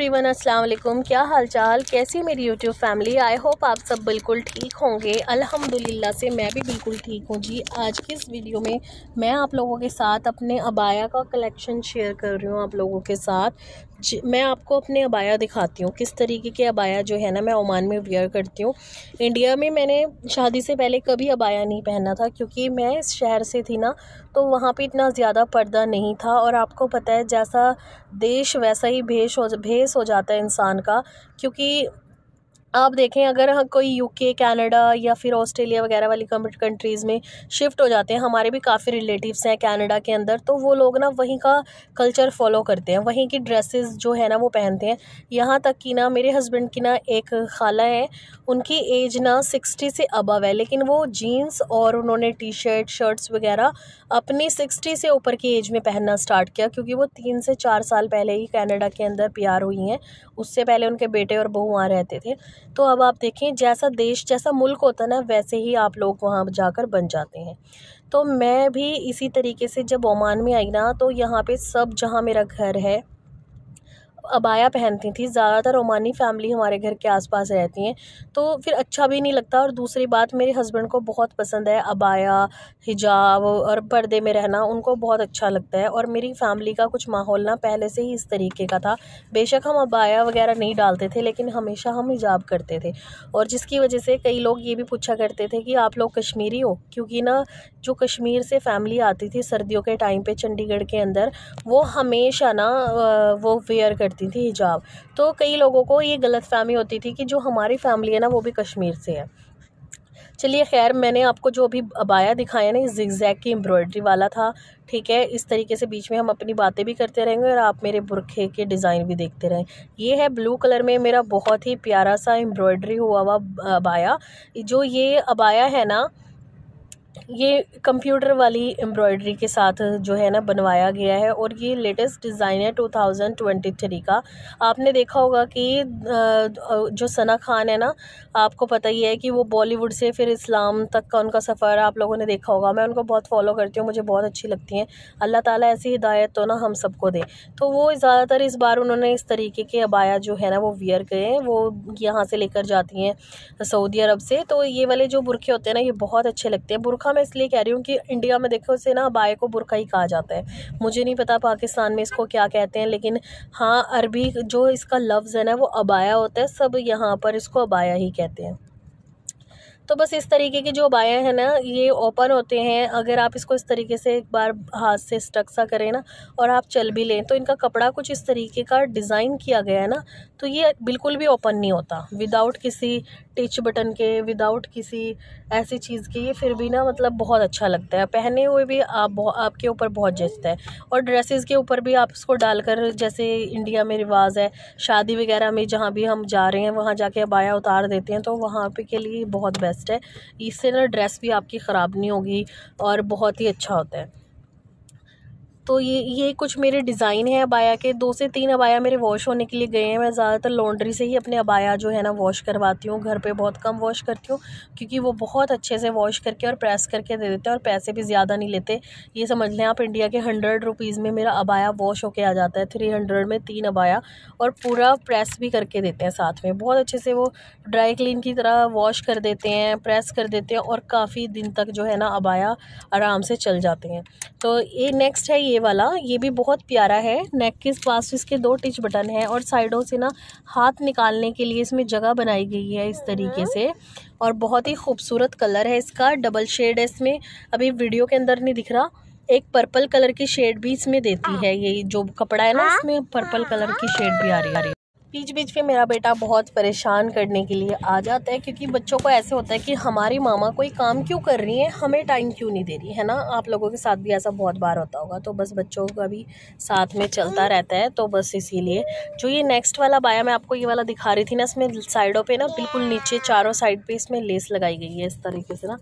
Everyone अस्सलाम वालेकुम क्या हालचाल कैसी मेरी यूट्यूब फैमिली आई होप आप सब बिल्कुल ठीक होंगे अल्हम्दुलिल्लाह से मैं भी बिल्कुल ठीक हूँ जी आज की इस वीडियो में मैं आप लोगों के साथ अपने अबाया का कलेक्शन शेयर कर रही हूँ आप लोगों के साथ मैं आपको अपने अबाया दिखाती हूँ किस तरीके के अबाया जो है ना मैं ओमान में वेयर करती हूँ इंडिया में मैंने शादी से पहले कभी अबाया नहीं पहना था क्योंकि मैं इस शहर से थी ना तो वहाँ पे इतना ज़्यादा पर्दा नहीं था और आपको पता है जैसा देश वैसा ही भेष हो भेष हो जाता है इंसान का क्योंकि आप देखें अगर हम हाँ कोई यूके कनाडा या फिर ऑस्ट्रेलिया वगैरह वाली कंट्रीज़ में शिफ्ट हो जाते हैं हमारे भी काफ़ी रिलेटिव्स हैं कनाडा के अंदर तो वो लोग ना वहीं का कल्चर फॉलो करते हैं वहीं की ड्रेसेस जो है ना वो पहनते हैं यहाँ तक कि ना मेरे हस्बैंड की ना एक खाला है उनकी एज ना सिक्सटी से अबव है लेकिन वो जीन्स और उन्होंने टी शर्ट शर्ट्स वगैरह अपनी सिक्सटी से ऊपर की एज में पहनना स्टार्ट किया क्योंकि वो तीन से चार साल पहले ही कैनेडा के अंदर प्यार हुई हैं उससे पहले उनके बेटे और बहू वहाँ रहते थे तो अब आप देखें जैसा देश जैसा मुल्क होता ना वैसे ही आप लोग वहाँ जाकर बन जाते हैं तो मैं भी इसी तरीके से जब ओमान में आई ना तो यहाँ पे सब जहाँ मेरा घर है अबाया पहनती थी ज़्यादातर रोमानी फैमिली हमारे घर के आसपास रहती हैं तो फिर अच्छा भी नहीं लगता और दूसरी बात मेरे हस्बैंड को बहुत पसंद है अबाया हिजाब और पर्दे में रहना उनको बहुत अच्छा लगता है और मेरी फैमिली का कुछ माहौल ना पहले से ही इस तरीके का था बेशक हम अबाया वगैरह नहीं डालते थे लेकिन हमेशा हम हिजाब करते थे और जिसकी वजह से कई लोग ये भी पूछा करते थे कि आप लोग कश्मीरी हो क्योंकि ना जो कश्मीर से फैमिली आती थी सर्दियों के टाइम पे चंडीगढ़ के अंदर वो हमेशा ना वो वेयर करती थी हिजाब तो कई लोगों को ये गलत फहमी होती थी कि जो हमारी फैमिली है ना वो भी कश्मीर से है चलिए खैर मैंने आपको जो अभी अबाया दिखाया ना ये जिगजैग की एम्ब्रॉयडरी वाला था ठीक है इस तरीके से बीच में हम अपनी बातें भी करते रहेंगे और आप मेरे बुरखे के डिज़ाइन भी देखते रहें ये है ब्लू कलर में मेरा बहुत ही प्यारा सा एम्ब्रॉयडरी हुआ हुआ अबाया जो ये अबाया है ना ये कंप्यूटर वाली एम्ब्रॉयडरी के साथ जो है ना बनवाया गया है और ये लेटेस्ट डिज़ाइन है 2023 का आपने देखा होगा कि जो सना खान है ना आपको पता ही है कि वो बॉलीवुड से फिर इस्लाम तक का उनका सफ़र आप लोगों ने देखा होगा मैं उनको बहुत फॉलो करती हूँ मुझे बहुत अच्छी लगती हैं अल्लाह ताली ऐसी हिदायत तो ना हम सबको दे तो वो ज़्यादातर इस बार उन्होंने इस तरीके के अबाया जो है ना वो वियर हैं वो यहाँ से लेकर जाती हैं सऊदी अरब से तो ये वाले जो बुरखे होते हैं ना ये बहुत अच्छे लगते हैं बुरखा में मैं इसलिए कह रही हूँ कि इंडिया में देखो इसे ना बाय को बुरका ही कहा जाता है मुझे नहीं पता पाकिस्तान में इसको क्या कहते हैं लेकिन हाँ अरबी जो इसका लफ्ज़ है ना वो अबाया होता है सब यहाँ पर इसको अबाया ही कहते हैं तो बस इस तरीके के जो बाएँ हैं ना ये ओपन होते हैं अगर आप इसको इस तरीके से एक बार हाथ से स्टक सा करें ना और आप चल भी लें तो इनका कपड़ा कुछ इस तरीके का डिज़ाइन किया गया है ना तो ये बिल्कुल भी ओपन नहीं होता विदाउट किसी टिच बटन के विदाउट किसी ऐसी चीज़ के ये फिर भी ना मतलब बहुत अच्छा लगता है पहने हुए भी आप आपके ऊपर बहुत जचता है और ड्रेसेस के ऊपर भी आप इसको डालकर जैसे इंडिया में रिवाज है शादी वगैरह में जहाँ भी हम जा रहे हैं वहाँ जाके अबाया उतार देते हैं तो वहाँ पे के लिए बहुत बेस्ट बेस्ट है इससे ना ड्रेस भी आपकी ख़राब नहीं होगी और बहुत ही अच्छा होता है तो ये ये कुछ मेरे डिज़ाइन है अबाया के दो से तीन अबाया मेरे वॉश होने के लिए गए हैं मैं ज़्यादातर लॉन्ड्री से ही अपने अबाया जो है ना वॉश करवाती हूँ घर पे बहुत कम वॉश करती हूँ क्योंकि वो बहुत अच्छे से वॉश करके और प्रेस करके दे देते हैं और पैसे भी ज़्यादा नहीं लेते ये समझ लें आप इंडिया के हंड्रेड रुपीज़ में मेरा अबाया वॉश होके आ जाता है थ्री हंड्रेड में तीन अबाया और पूरा प्रेस भी करके देते हैं साथ में बहुत अच्छे से वो ड्राई क्लीन की तरह वॉश कर देते हैं प्रेस कर देते हैं और काफ़ी दिन तक जो है ना अबाया आराम से चल जाते हैं तो ये नेक्स्ट है ये वाला ये भी बहुत प्यारा है नेक के पास इसके दो टिच बटन हैं और साइडों से ना हाथ निकालने के लिए इसमें जगह बनाई गई है इस तरीके से और बहुत ही खूबसूरत कलर है इसका डबल शेड है इसमें अभी वीडियो के अंदर नहीं दिख रहा एक पर्पल कलर की शेड भी इसमें देती है ये जो कपड़ा है ना हाँ। इसमें पर्पल कलर की शेड भी आ रही है बीच बीच में मेरा बेटा बहुत परेशान करने के लिए आ जाता है क्योंकि बच्चों को ऐसे होता है कि हमारी मामा कोई काम क्यों कर रही है हमें टाइम क्यों नहीं दे रही है ना आप लोगों के साथ भी ऐसा बहुत बार होता होगा तो बस बच्चों का भी साथ में चलता रहता है तो बस इसीलिए जो ये नेक्स्ट वाला बाया मैं आपको ये वाला दिखा रही थी ना इसमें साइडों पर ना बिल्कुल नीचे चारों साइड पर इसमें लेस लगाई गई है इस तरीके से ना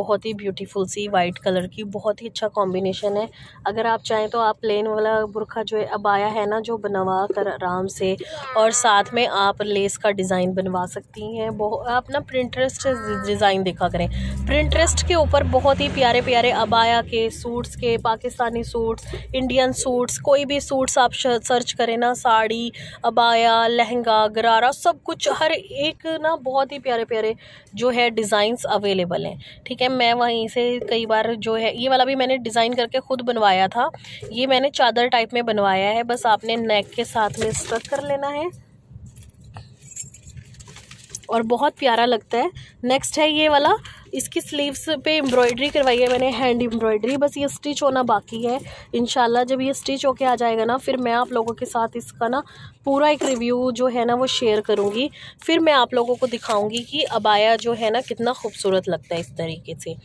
बहुत ही ब्यूटीफुल सी वाइट कलर की बहुत ही अच्छा कॉम्बिनेशन है अगर आप चाहें तो आप प्लेन वाला बुरखा जो है अबाया है ना जो बनवा कर आराम से और साथ में आप लेस का डिज़ाइन बनवा सकती हैं आप ना प्रिंटरेस्ट डिज़ाइन देखा करें प्रिंटरेस्ट के ऊपर बहुत ही प्यारे प्यारे अबाया के सूट्स के पाकिस्तानी सूट्स इंडियन सूट्स कोई भी सूट्स आप सर्च करें ना साड़ी अबाया लहंगा गरारा सब कुछ हर एक ना बहुत ही प्यारे प्यारे जो है डिज़ाइंस अवेलेबल हैं ठीक है मैं वहीं से कई बार जो है ये वाला भी मैंने डिज़ाइन करके ख़ुद बनवाया था ये मैंने चादर टाइप में बनवाया है बस आपने नेक के साथ में स्टक कर लेना है और बहुत प्यारा लगता है नेक्स्ट है ये वाला इसकी स्लीव्स पे एम्ब्रॉयडरी करवाई है मैंने हैंड एम्ब्रॉयडरी बस ये स्टिच होना बाकी है इन जब ये स्टिच होके आ जाएगा ना फिर मैं आप लोगों के साथ इसका ना पूरा एक रिव्यू जो है ना वो शेयर करूँगी फिर मैं आप लोगों को दिखाऊँगी कि अबाया जो है ना कितना खूबसूरत लगता है इस तरीके से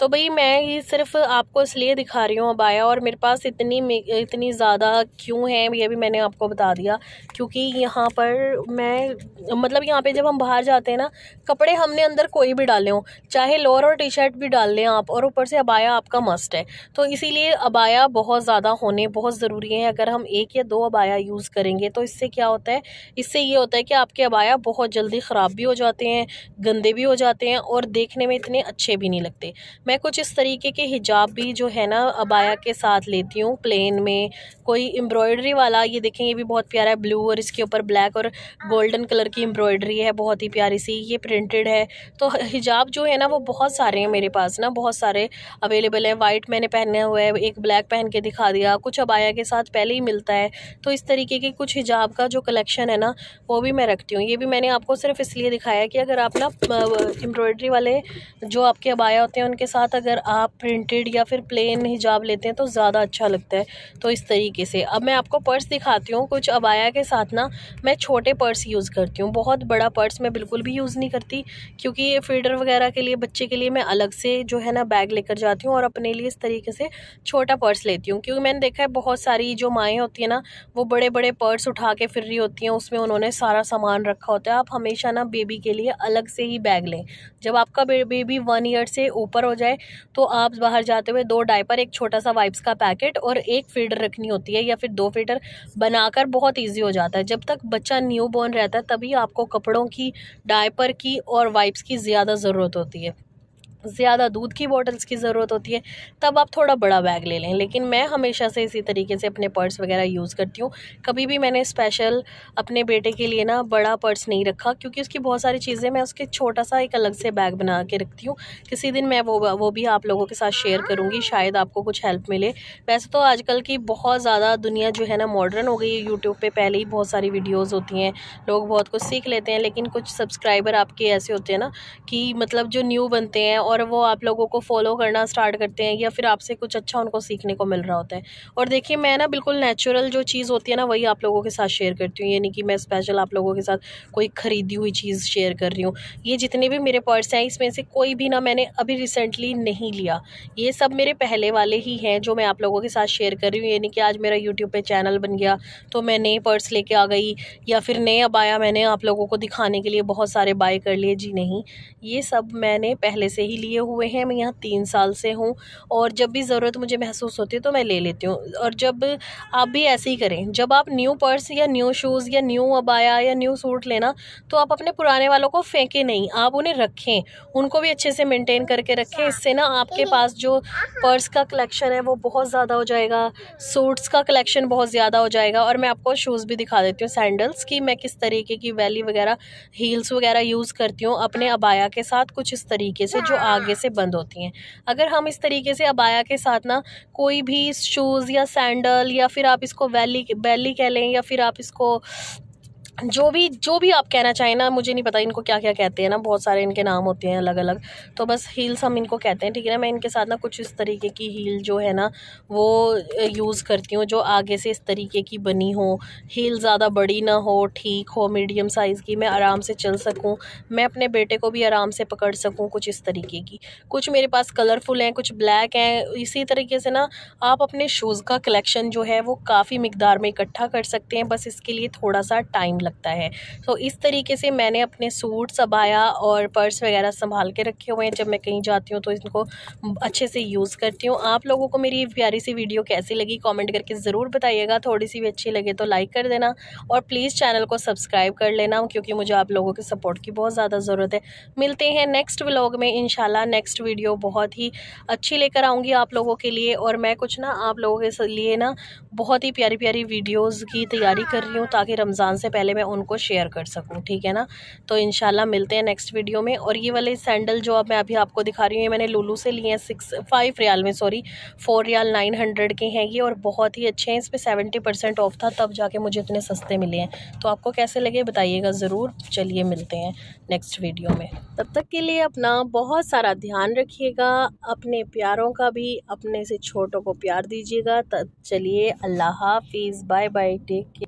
तो भाई मैं ये सिर्फ आपको इसलिए दिखा रही हूँ अबाया और मेरे पास इतनी इतनी ज़्यादा क्यों है ये भी मैंने आपको बता दिया क्योंकि यहाँ पर मैं मतलब यहाँ पे जब हम बाहर जाते हैं ना कपड़े हमने अंदर कोई भी डाले हों चाहे लोअर और टी शर्ट भी डाल लें आप और ऊपर से अबाया आपका मस्ट है तो इसीलिए अबाया बहुत ज़्यादा होने बहुत ज़रूरी है अगर हम एक या दो अबाया यूज़ करेंगे तो इससे क्या होता है इससे ये होता है कि आपके अबाया बहुत जल्दी ख़राब भी हो जाते हैं गंदे भी हो जाते हैं और देखने में इतने अच्छे भी नहीं लगते मैं कुछ इस तरीके के हिजाब भी जो है ना अबाया के साथ लेती हूँ प्लेन में कोई एम्ब्रॉयडरी वाला ये देखें ये भी बहुत प्यारा है ब्लू और इसके ऊपर ब्लैक और गोल्डन कलर की एम्ब्रॉयडरी है बहुत ही प्यारी सी ये प्रिंटेड है तो हिजाब जो है ना वो बहुत सारे हैं मेरे पास ना बहुत सारे अवेलेबल हैं वाइट मैंने पहने हुए हैं एक ब्लैक पहन के दिखा दिया कुछ अबाया के साथ पहले ही मिलता है तो इस तरीके के कुछ हिजाब का जो कलेक्शन है ना वो भी मैं रखती हूँ ये भी मैंने आपको सिर्फ इसलिए दिखाया कि अगर आप ना एम्ब्रॉयडरी वाले जो आपके अबाया होते हैं उनके साथ साथ अगर आप प्रिंटेड या फिर प्लेन हिजाब लेते हैं तो ज़्यादा अच्छा लगता है तो इस तरीके से अब मैं आपको पर्स दिखाती हूँ कुछ अबाया के साथ ना मैं छोटे पर्स यूज़ करती हूँ बहुत बड़ा पर्स मैं बिल्कुल भी यूज़ नहीं करती क्योंकि ये फीडर वगैरह के लिए बच्चे के लिए मैं अलग से जो है ना बैग लेकर जाती हूँ और अपने लिए इस तरीके से छोटा पर्स लेती हूँ क्योंकि मैंने देखा है बहुत सारी जो माएँ होती हैं ना वो बड़े बड़े पर्स उठा के फिर रही होती हैं उसमें उन्होंने सारा सामान रखा होता है आप हमेशा ना बेबी के लिए अलग से ही बैग लें जब आपका बेबी वन ईयर से ऊपर हो जाए जाए तो आप बाहर जाते हुए दो डायपर एक छोटा सा वाइप्स का पैकेट और एक फीडर रखनी होती है या फिर दो फीडर बनाकर बहुत ईजी हो जाता है जब तक बच्चा न्यू बॉर्न रहता है तभी आपको कपड़ों की डायपर की और वाइप्स की ज़्यादा ज़रूरत होती है ज़्यादा दूध की बॉटल्स की ज़रूरत होती है तब आप थोड़ा बड़ा बैग ले लें लेकिन मैं हमेशा से इसी तरीके से अपने पर्स वगैरह यूज़ करती हूँ कभी भी मैंने स्पेशल अपने बेटे के लिए ना बड़ा पर्स नहीं रखा क्योंकि उसकी बहुत सारी चीज़ें मैं उसके छोटा सा एक अलग से बैग बना के रखती हूँ किसी दिन मैं वो वो भी आप लोगों के साथ शेयर करूँगी शायद आपको कुछ हेल्प मिले वैसे तो आजकल की बहुत ज़्यादा दुनिया जो है ना मॉडर्न हो गई है यूट्यूब पर पहले ही बहुत सारी वीडियोज़ होती हैं लोग बहुत कुछ सीख लेते हैं लेकिन कुछ सब्सक्राइबर आपके ऐसे होते हैं ना कि मतलब जो न्यू बनते हैं और वो आप लोगों को फॉलो करना स्टार्ट करते हैं या फिर आपसे कुछ अच्छा उनको सीखने को मिल रहा होता है और देखिए मैं ना बिल्कुल नेचुरल जो चीज़ होती है ना वही आप लोगों के साथ शेयर करती हूँ यानी कि मैं स्पेशल आप लोगों के साथ कोई ख़रीदी हुई चीज़ शेयर कर रही हूँ ये जितने भी मेरे पर्स हैं इसमें से कोई भी ना मैंने अभी रिसेंटली नहीं लिया ये सब मेरे पहले वाले ही हैं जो मैं आप लोगों के साथ शेयर कर रही हूँ यानी कि आज मेरा यूट्यूब पर चैनल बन गया तो मैं नए पर्स लेके आ गई या फिर नए अब आया मैंने आप लोगों को दिखाने के लिए बहुत सारे बाय कर लिए जी नहीं ये सब मैंने पहले से ही लिए हुए हैं मैं यहाँ तीन साल से हूँ और जब भी ज़रूरत मुझे महसूस होती है तो मैं ले लेती हूँ और जब आप भी ऐसे ही करें जब आप न्यू पर्स या न्यू शूज़ या न्यू अबाया या न्यू सूट लेना तो आप अपने पुराने वालों को फेंके नहीं आप उन्हें रखें उनको भी अच्छे से मेनटेन करके रखें इससे ना आपके पास जो पर्स का कलेक्शन है वो बहुत ज़्यादा हो जाएगा सूट्स का कलेक्शन बहुत ज़्यादा हो जाएगा और मैं आपको शूज़ भी दिखा देती हूँ सैंडल्स की मैं किस तरीके की वैली वगैरह हील्स वगैरह यूज़ करती हूँ अपने अबाया के साथ कुछ इस तरीके से जो आगे से बंद होती हैं अगर हम इस तरीके से अबाया के साथ ना कोई भी शूज़ या सैंडल या फिर आप इसको वैली वैली कह लें या फिर आप इसको जो भी जो भी आप कहना चाहें ना मुझे नहीं पता इनको क्या क्या कहते हैं ना बहुत सारे इनके नाम होते हैं अलग अलग तो बस हील्स हम इनको कहते हैं ठीक है ना मैं इनके साथ ना कुछ इस तरीके की हील जो है ना वो यूज़ करती हूँ जो आगे से इस तरीके की बनी हो हील ज़्यादा बड़ी ना हो ठीक हो मीडियम साइज़ की मैं आराम से चल सकूँ मैं अपने बेटे को भी आराम से पकड़ सकूँ कुछ इस तरीके की कुछ मेरे पास कलरफुल हैं कुछ ब्लैक हैं इसी तरीके से ना आप अपने शूज़ का कलेक्शन जो है वो काफ़ी मकदार में इकट्ठा कर सकते हैं बस इसके लिए थोड़ा सा टाइम लगता है सो तो so, इस तरीके से मैंने अपने सूट सबाया और पर्स वगैरह संभाल के रखे हुए हैं जब मैं कहीं जाती हूँ तो इनको अच्छे से यूज़ करती हूँ आप लोगों को मेरी प्यारी सी वीडियो कैसी लगी कॉमेंट करके ज़रूर बताइएगा थोड़ी सी भी अच्छी लगे तो लाइक कर देना और प्लीज़ चैनल को सब्सक्राइब कर लेना क्योंकि मुझे आप लोगों के सपोर्ट की बहुत ज़्यादा ज़रूरत है मिलते हैं नेक्स्ट व्लॉग में इनशाला नेक्स्ट वीडियो बहुत ही अच्छी लेकर आऊँगी आप लोगों के लिए और मैं कुछ ना आप लोगों के लिए ना बहुत ही प्यारी प्यारी वीडियोज़ की तैयारी कर रही हूँ ताकि रमज़ान से पहले मैं उनको शेयर कर सकूँ ठीक है ना तो इन मिलते हैं नेक्स्ट वीडियो में और ये वाले सैंडल जो अब मैं अभी आपको दिखा रही हूँ ये मैंने लूलू से लिए हैं सिक्स फाइव रियाल में सॉरी फोर रियाल नाइन हंड्रेड के हैं ये और बहुत ही अच्छे हैं इस पर सेवेंटी परसेंट ऑफ था तब जाके मुझे इतने सस्ते मिले हैं तो आपको कैसे लगे बताइएगा ज़रूर चलिए मिलते हैं नेक्स्ट वीडियो में तब तक के लिए अपना बहुत सारा ध्यान रखिएगा अपने प्यारों का भी अपने से छोटों को प्यार दीजिएगा तब चलिए अल्लाह हाफिज़ बाय बाय टेक केयर